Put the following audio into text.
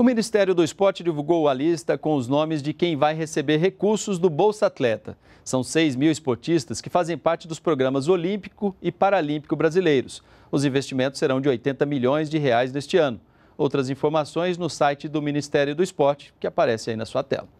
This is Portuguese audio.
O Ministério do Esporte divulgou a lista com os nomes de quem vai receber recursos do Bolsa Atleta. São 6 mil esportistas que fazem parte dos programas Olímpico e Paralímpico brasileiros. Os investimentos serão de 80 milhões de reais deste ano. Outras informações no site do Ministério do Esporte, que aparece aí na sua tela.